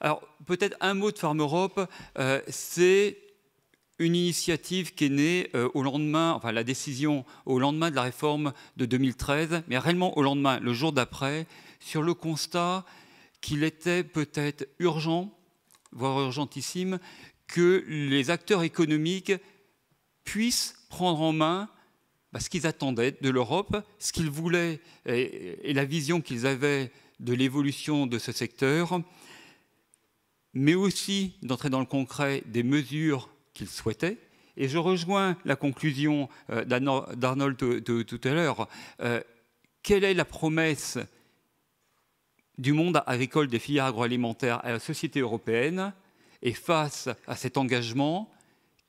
Alors peut-être un mot de Farm Europe, euh, c'est une initiative qui est née euh, au lendemain, enfin la décision au lendemain de la réforme de 2013, mais réellement au lendemain, le jour d'après, sur le constat qu'il était peut-être urgent, voire urgentissime, que les acteurs économiques puissent prendre en main bah, ce qu'ils attendaient de l'Europe, ce qu'ils voulaient et, la vision qu'ils avaient de l'évolution de ce secteur mais aussi d'entrer dans le concret des mesures qu'il souhaitait. Et je rejoins la conclusion euh, d'Arnold tout à l'heure. Euh, quelle est la promesse du monde agricole des filières agroalimentaires à la société européenne Et face à cet engagement,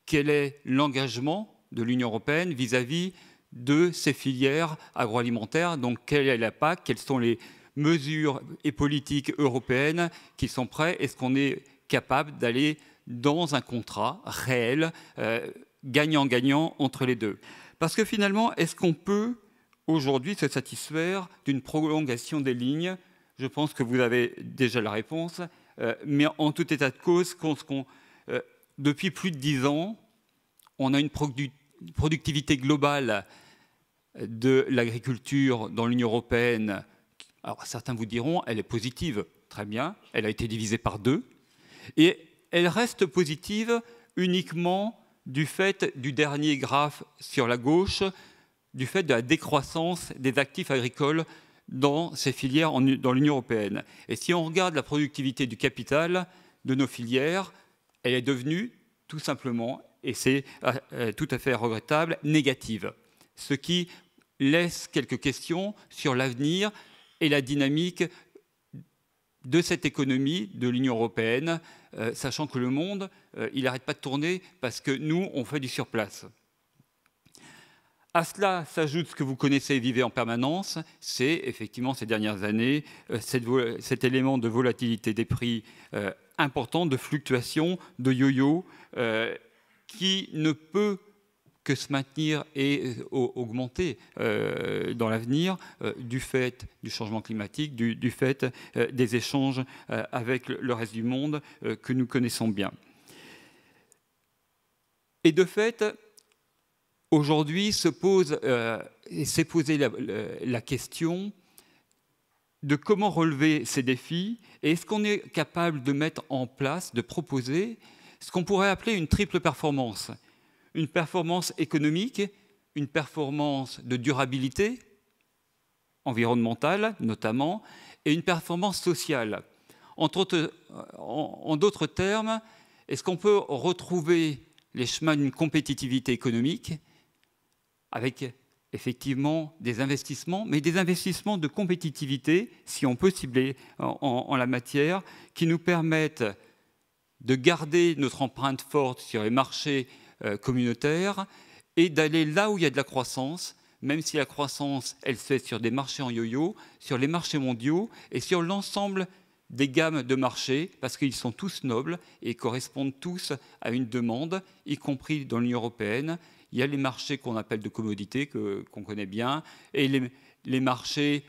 quel est l'engagement de l'Union européenne vis-à-vis de ces filières agroalimentaires Donc quelle est la PAC quels sont les mesures et politiques européennes qui sont prêtes Est-ce qu'on est capable d'aller dans un contrat réel, euh, gagnant-gagnant entre les deux Parce que finalement, est-ce qu'on peut aujourd'hui se satisfaire d'une prolongation des lignes Je pense que vous avez déjà la réponse, euh, mais en tout état de cause, euh, depuis plus de dix ans, on a une productivité globale de l'agriculture dans l'Union européenne alors certains vous diront, elle est positive, très bien, elle a été divisée par deux, et elle reste positive uniquement du fait du dernier graphe sur la gauche, du fait de la décroissance des actifs agricoles dans ces filières dans l'Union européenne. Et si on regarde la productivité du capital de nos filières, elle est devenue tout simplement, et c'est euh, tout à fait regrettable, négative. Ce qui laisse quelques questions sur l'avenir et la dynamique de cette économie de l'Union européenne, euh, sachant que le monde, euh, il n'arrête pas de tourner parce que nous, on fait du surplace. À cela s'ajoute ce que vous connaissez et vivez en permanence, c'est effectivement ces dernières années euh, cet élément de volatilité des prix important, de fluctuation, de yo-yo, qui ne peut que se maintenir et euh, augmenter euh, dans l'avenir euh, du fait du changement climatique, du, fait des échanges avec le reste du monde que nous connaissons bien. Et de fait, aujourd'hui se pose s'est posée la, la question de comment relever ces défis et est-ce qu'on est capable de mettre en place, de proposer ce qu'on pourrait appeler une triple performance, une performance économique, une performance de durabilité environnementale notamment, et une performance sociale. Euh, en, d'autres termes, est-ce qu'on peut retrouver les chemins d'une compétitivité économique avec effectivement des investissements, mais des investissements de compétitivité, si on peut cibler en la matière, qui nous permettent de garder notre empreinte forte sur les marchés euh, communautaire et d'aller là où il y a de la croissance, même si la croissance, elle se fait sur des marchés en yo-yo, sur les marchés mondiaux et sur l'ensemble des gammes de marchés, parce qu'ils sont tous nobles et correspondent tous à une demande, y compris dans l'Union européenne. Il y a les marchés qu'on appelle de commodité, qu'on connaît bien, et les, les marchés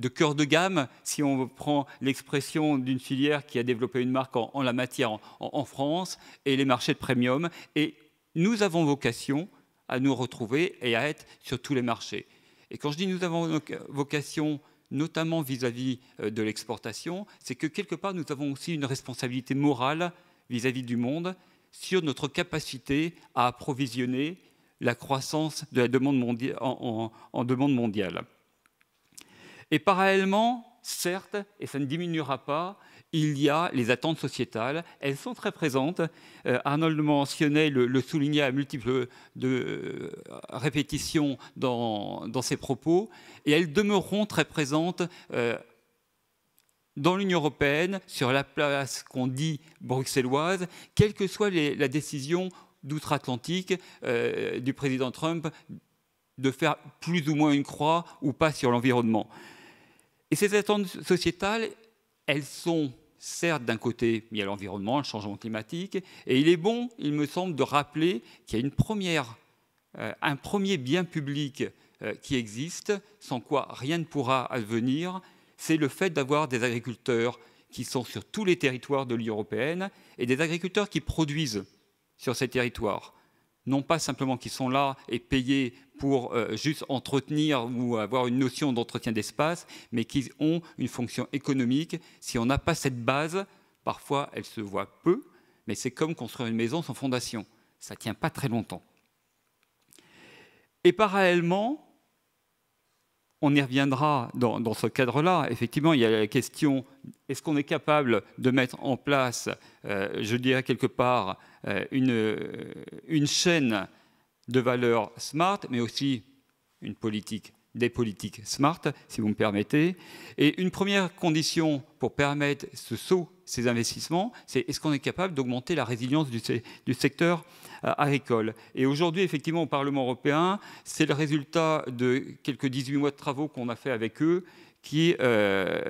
de cœur de gamme, si on prend l'expression d'une filière qui a développé une marque en, la matière en, France, et les marchés de premium. Et nous avons vocation à nous retrouver et à être sur tous les marchés. Et quand je dis nous avons euh, vocation, notamment vis-à-vis euh, de l'exportation, c'est que quelque part, nous avons aussi une responsabilité morale vis à -vis du monde sur notre capacité à approvisionner la croissance de la en, demande mondiale. Et parallèlement, certes, et ça ne diminuera pas, il y a les attentes sociétales. Elles sont très présentes. Arnold euh, Arnold mentionnait, le, soulignait à multiples euh, répétitions dans, ses propos, et elles demeureront très présentes. Euh, dans l'Union européenne, sur la place qu'on dit bruxelloise, quelle que soit la décision d'outre-Atlantique du président Trump de faire plus ou moins une croix ou pas sur l'environnement. Et ces attentes sociétales, elles sont certes d'un côté liées à l'environnement, le changement climatique, et il est bon, il me semble, de rappeler qu'il y a euh, un premier bien public euh, qui existe, sans quoi rien ne pourra advenir, c'est le fait d'avoir des agriculteurs qui sont sur tous les territoires de l'Union européenne et des agriculteurs qui produisent sur ces territoires non pas simplement qui sont là et payés pour euh, juste entretenir ou avoir une notion d'entretien d'espace, mais qui ont une fonction économique. Si on n'a pas cette base, parfois elle se voit peu, mais c'est comme construire une maison sans fondation. Ça ne tient pas très longtemps. Et parallèlement, on y reviendra dans, ce cadre-là. Effectivement, il y a la question est-ce qu'on est capable de mettre en place, euh, je dirais quelque part, euh, une, une, chaîne de valeurs smart, mais aussi une politique, des politiques smart, si vous me permettez. Et une première condition pour permettre ce saut, ces investissements, c'est est-ce qu'on est capable d'augmenter la résilience du, secteur euh, agricole Et aujourd'hui, effectivement, au Parlement européen, c'est le résultat de quelques 18 mois de travaux qu'on a fait avec eux, qui, euh,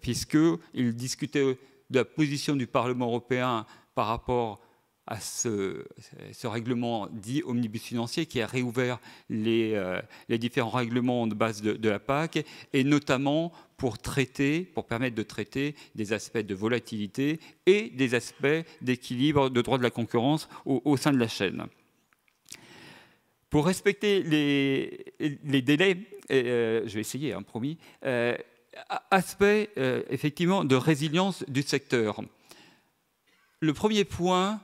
puisque puisqu'ils discutaient de la position du Parlement européen par rapport à ce, règlement dit omnibus financier qui a réouvert les, euh, différents règlements de base de, la PAC et notamment pour traiter, pour permettre de traiter des aspects de volatilité et des aspects d'équilibre de droit de la concurrence au, sein de la chaîne. Pour respecter les, délais, euh, je vais essayer, hein, promis, euh, aspect effectivement de résilience du secteur. Le premier point,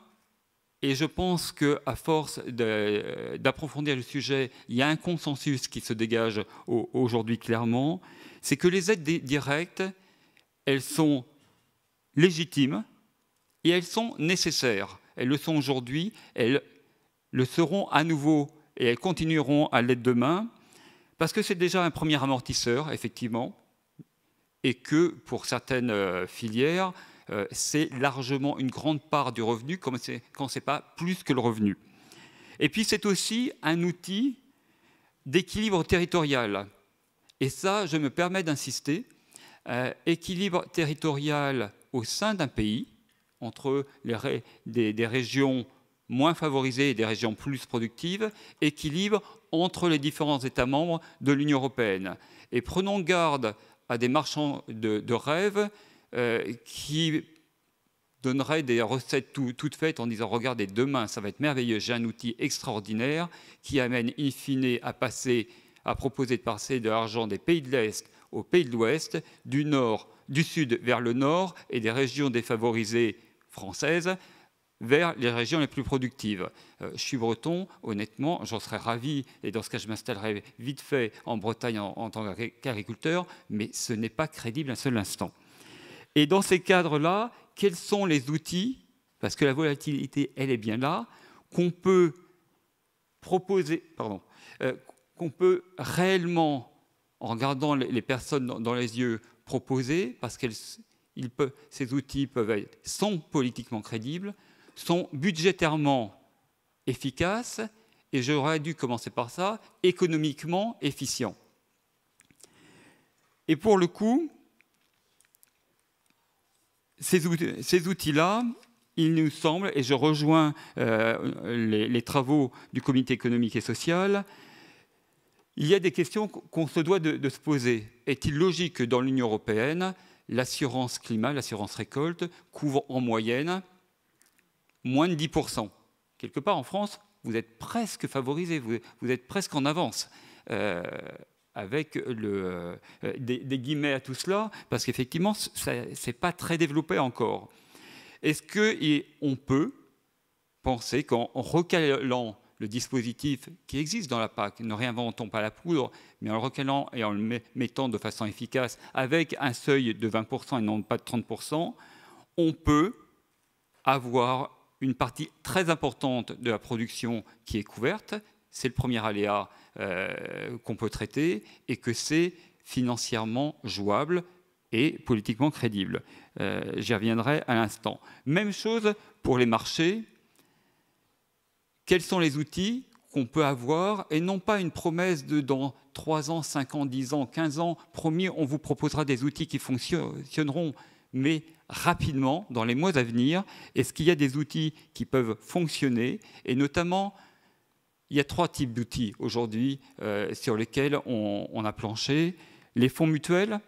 et je pense qu'à force euh, d'approfondir le sujet, il y a un consensus qui se dégage aujourd'hui clairement, c'est que les aides directes, elles sont légitimes et elles sont nécessaires. Elles le sont aujourd'hui, elles le seront à nouveau et elles continueront à l'être demain, parce que c'est déjà un premier amortisseur, effectivement, et que pour certaines euh, filières, euh, c'est largement une grande part du revenu quand ce n'est pas plus que le revenu. Et puis c'est aussi un outil d'équilibre territorial. Et ça, je me permets d'insister, euh, équilibre territorial au sein d'un pays, entre les des, régions moins favorisées et des régions plus productives, équilibre entre les différents États membres de l'Union européenne. Et prenons garde à des marchands de, de euh, qui donnerait des recettes toutes faites en disant regardez, demain, ça va être merveilleux, j'ai un outil extraordinaire qui amène in fine à passer, à proposer de passer de l'argent des pays de l'Est aux pays de l'Ouest, du Nord, du Sud vers le Nord et des régions défavorisées françaises vers les régions les plus productives. Euh, je suis breton, honnêtement, j'en serais ravi, et dans ce cas, je m'installerais vite fait en Bretagne en tant qu'agriculteur, mais ce n'est pas crédible un seul instant. Et dans ces cadres-là, quels sont les outils, parce que la volatilité, elle est bien là, qu'on peut proposer, pardon, euh, qu'on peut réellement, en regardant les personnes dans les yeux, proposer, parce que ces outils peuvent être, sont politiquement crédibles, sont budgétairement efficaces, et j'aurais dû commencer par ça, économiquement efficients. Et pour le coup, ces, outils, là il nous semble, et je rejoins euh, les, travaux du Comité économique et social, il y a des questions qu'on se doit de, se poser. Est-il logique que dans l'Union européenne, l'assurance climat, l'assurance récolte, couvre en moyenne moins de 10% Quelque part en France, vous êtes presque favorisé, vous, êtes presque en avance. Euh, avec euh, des, des, guillemets à tout cela, parce qu'effectivement, ce n'est pas très développé encore. Est-ce qu'on peut penser qu'en recalant le dispositif qui existe dans la PAC, ne réinventons pas la poudre, mais en le recalant et en le mettant de façon efficace avec un seuil de 20% et non pas de 30%, on peut avoir une partie très importante de la production qui est couverte, c'est le premier aléa euh, qu'on peut traiter et que c'est financièrement jouable et politiquement crédible. Euh, j'y reviendrai à l'instant. Même chose pour les marchés. Quels sont les outils qu'on peut avoir et non pas une promesse de dans 3 ans, 5 ans, 10 ans, 15 ans, promis, on vous proposera des outils qui fonctionneront, mais rapidement, dans les mois à venir, est-ce qu'il y a des outils qui peuvent fonctionner et notamment il y a trois types d'outils aujourd'hui euh, sur lesquels on, a planché. Les fonds mutuels,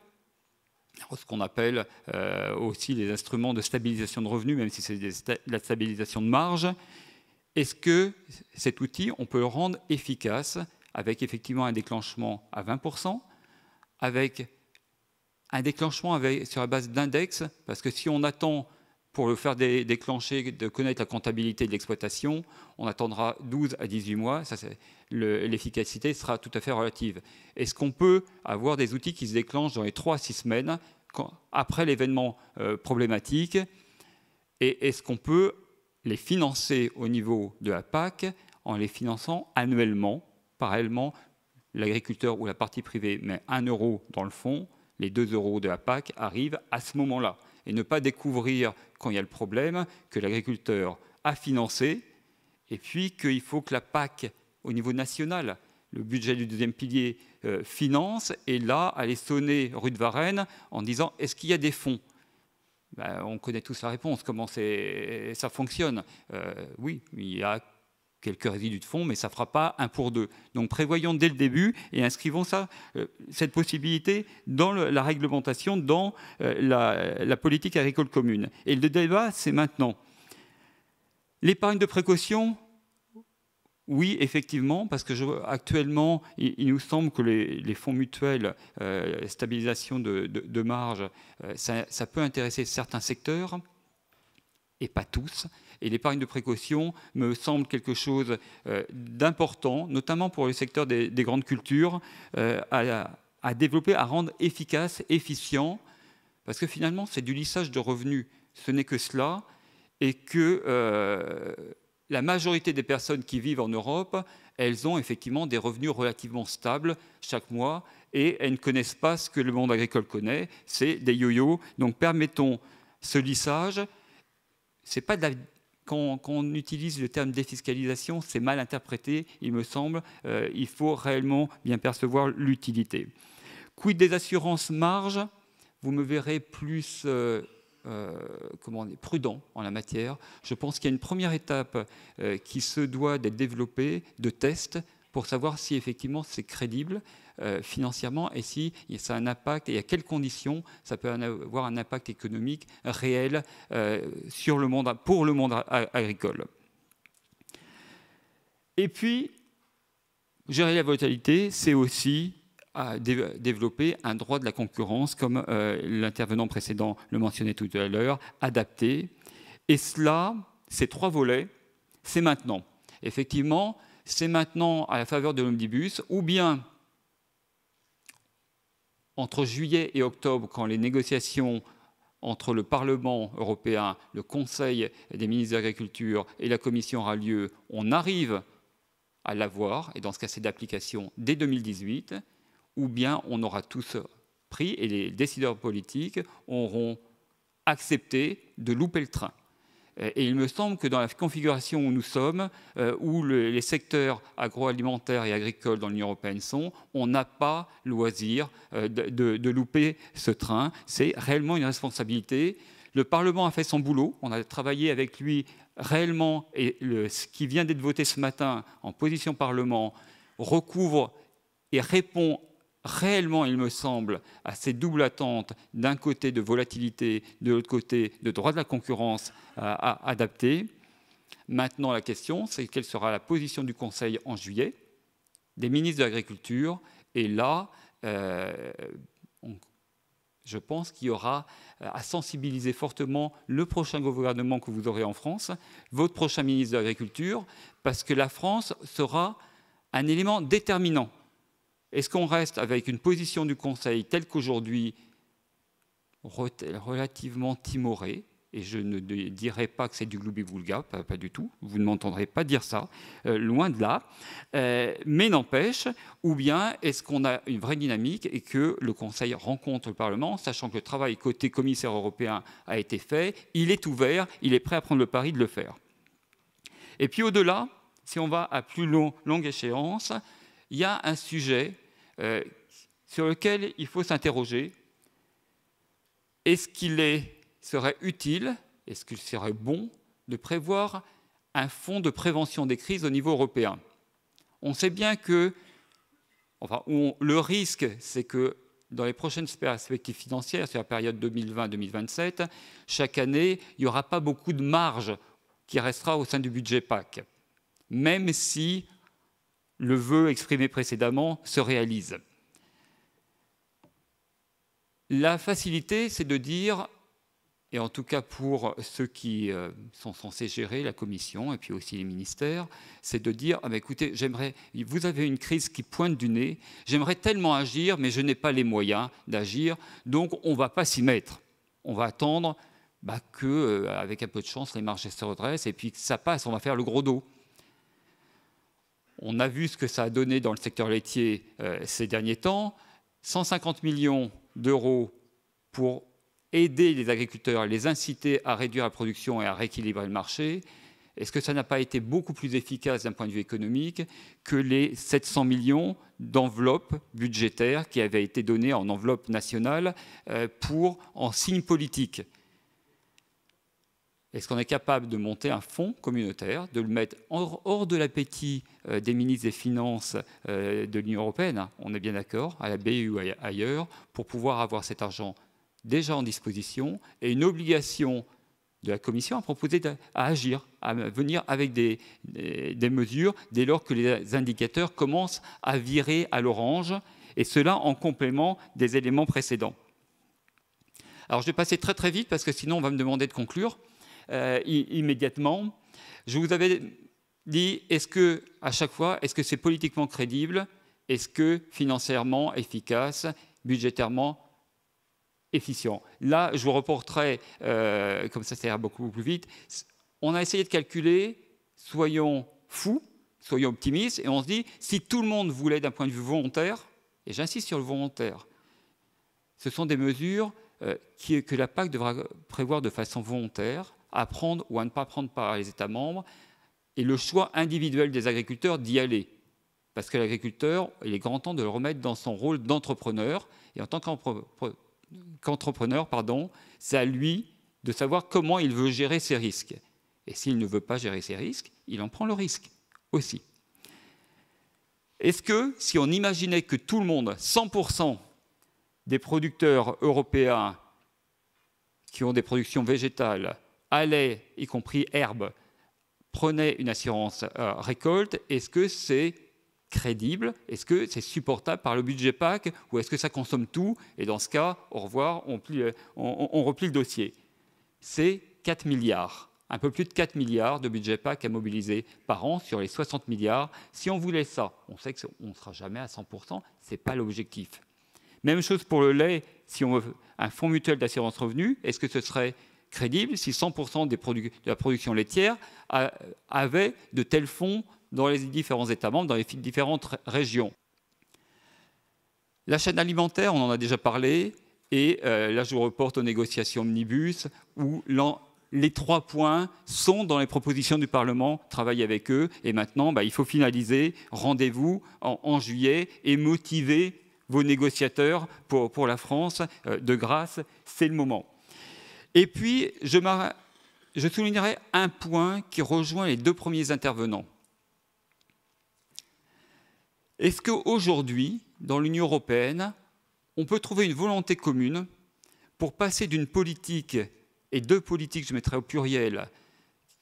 ce qu'on appelle euh, aussi les instruments de stabilisation de revenus, même si c'est la stabilisation de marge. Est-ce que cet outil, on peut le rendre efficace avec effectivement un déclenchement à 20%, avec un déclenchement sur la base d'index, parce que si on attend pour le faire déclencher, de connaître la comptabilité de l'exploitation, on attendra 12 à 18 mois. L'efficacité sera tout à fait relative. Est-ce qu'on peut avoir des outils qui se déclenchent dans les 3 à 6 semaines après l'événement euh, problématique Et est-ce qu'on peut les financer au niveau de la PAC en les finançant annuellement, parallèlement l'agriculteur ou la partie privée met 1 euro dans le fonds, les 2 euros de la PAC arrivent à ce moment-là et ne pas découvrir, quand il y a le problème, que l'agriculteur a financé, et puis qu'il faut que la PAC, au niveau national, le budget du deuxième pilier euh, finance, et là, aller sonner rue de Varennes en disant est-ce qu'il y a des fonds ben, On connaît tous la réponse, comment ça fonctionne. Euh, oui, il y a quelques résidus de fonds, mais ça ne fera pas un pour deux. Donc prévoyons dès le début et inscrivons ça, euh, cette possibilité dans la réglementation, dans euh, la, politique agricole commune. Et le débat, c'est maintenant. L'épargne de précaution, oui, effectivement, parce que actuellement, il, nous semble que les, fonds mutuels, euh, stabilisation de, marge, euh, ça, peut intéresser certains secteurs et pas tous. Et l'épargne de précaution me semble quelque chose euh, d'important, notamment pour le secteur des, grandes cultures, euh, à, développer, à rendre efficace, efficient, parce que finalement, c'est du lissage de revenus. Ce n'est que cela, et que euh, la majorité des personnes qui vivent en Europe, elles ont effectivement des revenus relativement stables chaque mois, et elles ne connaissent pas ce que le monde agricole connaît, c'est des yo-yo. Donc permettons ce lissage, c'est pas de quand, on utilise le terme défiscalisation, c'est mal interprété, il me semble. Euh, il faut réellement bien percevoir l'utilité. Quid des assurances marge Vous me verrez plus euh, euh, comment prudent en la matière. Je pense qu'il y a une première étape qui se doit d'être développée, de test, pour savoir si effectivement c'est crédible. Euh, financièrement et si ça a un impact et à quelles conditions ça peut avoir un impact économique réel euh, sur le monde, pour le monde agricole. Et puis, gérer la volatilité, c'est aussi à euh, développer un droit de la concurrence, comme l'intervenant précédent le mentionnait tout à l'heure, adapté. Et cela, ces trois volets, c'est maintenant. Effectivement, c'est maintenant à la faveur de l'omnibus, ou bien entre juillet et octobre, quand les négociations entre le Parlement européen, le Conseil des ministres de l'Agriculture et la Commission auront lieu, on arrive à l'avoir, et dans ce cas c'est d'application dès 2018, ou bien on aura tous pris et les décideurs politiques auront accepté de louper le train. Euh, et il me semble que dans la configuration où nous sommes, euh, où les secteurs agroalimentaires et agricoles dans l'Union européenne sont, on n'a pas loisir euh, de, louper ce train. C'est réellement une responsabilité. Le Parlement a fait son boulot. On a travaillé avec lui réellement. Et ce qui vient d'être voté ce matin en position Parlement recouvre et répond réellement, il me semble, à ces doubles attentes, d'un côté de volatilité, de l'autre côté de droit de la concurrence euh, à adapter. Maintenant, la question, c'est quelle sera la position du Conseil en juillet des ministres de l'Agriculture. Et là, euh, je pense qu'il y aura euh, à sensibiliser fortement le prochain gouvernement que vous aurez en France, votre prochain ministre de l'Agriculture, parce que la France sera un élément déterminant est-ce qu'on reste avec une position du Conseil telle qu'aujourd'hui, relativement timorée, et je ne dirai pas que c'est du gloubi pas, du tout, vous ne m'entendrez pas dire ça, euh, loin de là, euh, mais n'empêche, ou bien est-ce qu'on a une vraie dynamique et que le Conseil rencontre le Parlement, sachant que le travail côté commissaire européen a été fait, il est ouvert, il est prêt à prendre le pari de le faire. Et puis au-delà, si on va à plus longue échéance, il y a un sujet euh, sur lequel il faut s'interroger. Est-ce qu'il serait utile, est-ce qu'il serait bon de prévoir un fonds de prévention des crises au niveau européen On sait bien que enfin, le risque, c'est que dans les prochaines perspectives financières, sur la période 2020-2027, chaque année, il n'y aura pas beaucoup de marge qui restera au sein du budget PAC, même si le vœu exprimé précédemment se réalise. La facilité, c'est de dire, et en tout cas pour ceux qui euh, sont censés gérer la commission et puis aussi les ministères, c'est de dire, ah ben écoutez, j'aimerais, vous avez une crise qui pointe du nez, j'aimerais tellement agir, mais je n'ai pas les moyens d'agir, donc on ne va pas s'y mettre. On va attendre bah, que, euh, avec un peu de chance, les marchés se redressent et puis que ça passe, on va faire le gros dos. On a vu ce que ça a donné dans le secteur laitier euh, ces derniers temps. 150 millions d'euros pour aider les agriculteurs, les inciter à réduire la production et à rééquilibrer le marché. Est-ce que ça n'a pas été beaucoup plus efficace d'un point de vue économique que les 700 millions d'enveloppes budgétaires qui avaient été données en enveloppe nationale euh, pour, en signe politique est-ce qu'on est capable de monter un fonds communautaire, de le mettre hors, de l'appétit euh, des ministres des Finances euh, de l'Union européenne, hein, on est bien d'accord, à la BU e ou ailleurs, pour pouvoir avoir cet argent déjà en disposition et une obligation de la Commission à proposer à agir, à venir avec des, mesures dès lors que les indicateurs commencent à virer à l'orange, et cela en complément des éléments précédents. Alors je vais passer très très vite parce que sinon on va me demander de conclure. Euh, immédiatement. Je vous avais dit, est-ce que, à chaque fois, est-ce que c'est politiquement crédible Est-ce que financièrement efficace Budgétairement efficient Là, je vous reporterai, euh, comme ça, ça ira beaucoup plus vite. On a essayé de calculer, soyons fous, soyons optimistes, et on se dit, si tout le monde voulait d'un point de vue volontaire, et j'insiste sur le volontaire, ce sont des mesures euh, que la PAC devra prévoir de façon volontaire, à prendre ou à ne pas prendre par les États membres, et le choix individuel des agriculteurs d'y aller. Parce que l'agriculteur, il est grand temps de le remettre dans son rôle d'entrepreneur. Et en tant qu'entrepreneur, c'est à lui de savoir comment il veut gérer ses risques. Et s'il ne veut pas gérer ses risques, il en prend le risque aussi. Est-ce que si on imaginait que tout le monde, 100% des producteurs européens qui ont des productions végétales allait, y compris Herbe, prenait une assurance euh, récolte, est-ce que c'est crédible Est-ce que c'est supportable par le budget PAC Ou est-ce que ça consomme tout Et dans ce cas, au revoir, on, euh, on replie le dossier. C'est 4 milliards, un peu plus de 4 milliards de budget PAC à mobiliser par an sur les 60 milliards. Si on voulait ça, on sait qu'on ne sera jamais à 100%, ce n'est pas l'objectif. Même chose pour le lait, si on veut un fonds mutuel d'assurance revenu, est-ce que ce serait crédible si 100% de la production laitière avait de tels fonds dans les différents États membres, dans les différentes régions. La chaîne alimentaire, on en a déjà parlé, et euh, là je vous reporte aux négociations omnibus, où les trois points sont dans les propositions du Parlement, travaillez avec eux, et maintenant bah, il faut finaliser, rendez-vous en, juillet, et motiver vos négociateurs pour, la France, euh, de grâce, c'est le moment. Et puis, je, soulignerai un point qui rejoint les deux premiers intervenants. Est-ce qu'aujourd'hui, dans l'Union européenne, on peut trouver une volonté commune pour passer d'une politique, et deux politiques, je mettrai au pluriel,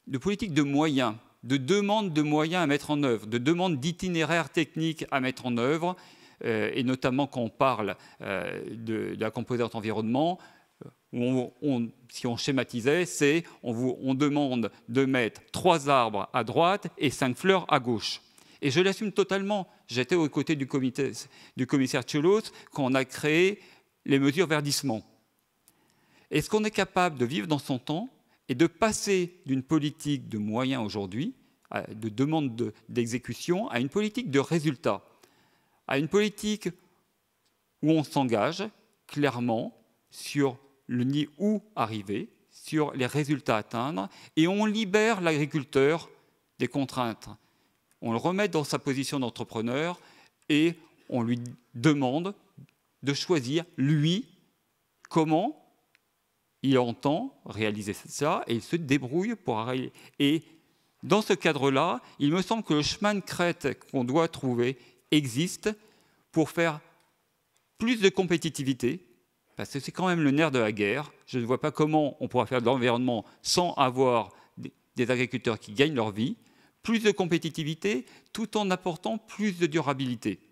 de politique de moyens, de demande de moyens à mettre en œuvre, de demande d'itinéraires techniques à mettre en œuvre, euh, et notamment quand on parle euh, de, la composante environnement, où si on schématisait, c'est on, on demande de mettre trois arbres à droite et cinq fleurs à gauche. Et je l'assume totalement. J'étais aux côtés du, du commissaire Tchoulos quand on a créé les mesures verdissement. Est-ce qu'on est capable de vivre dans son temps et de passer d'une politique de moyens aujourd'hui, de demande d'exécution, à une politique de résultats, à une politique où on s'engage clairement sur le nid où arriver, sur les résultats à atteindre, et on libère l'agriculteur des contraintes. On le remet dans sa position d'entrepreneur et on lui demande de choisir, lui, comment il entend réaliser ça et il se débrouille pour arriver. Et dans ce cadre-là, il me semble que le chemin de crête qu'on doit trouver existe pour faire plus de compétitivité, parce que c'est quand même le nerf de la guerre. Je ne vois pas comment on pourra faire de l'environnement sans avoir des agriculteurs qui gagnent leur vie, plus de compétitivité, tout en apportant plus de durabilité.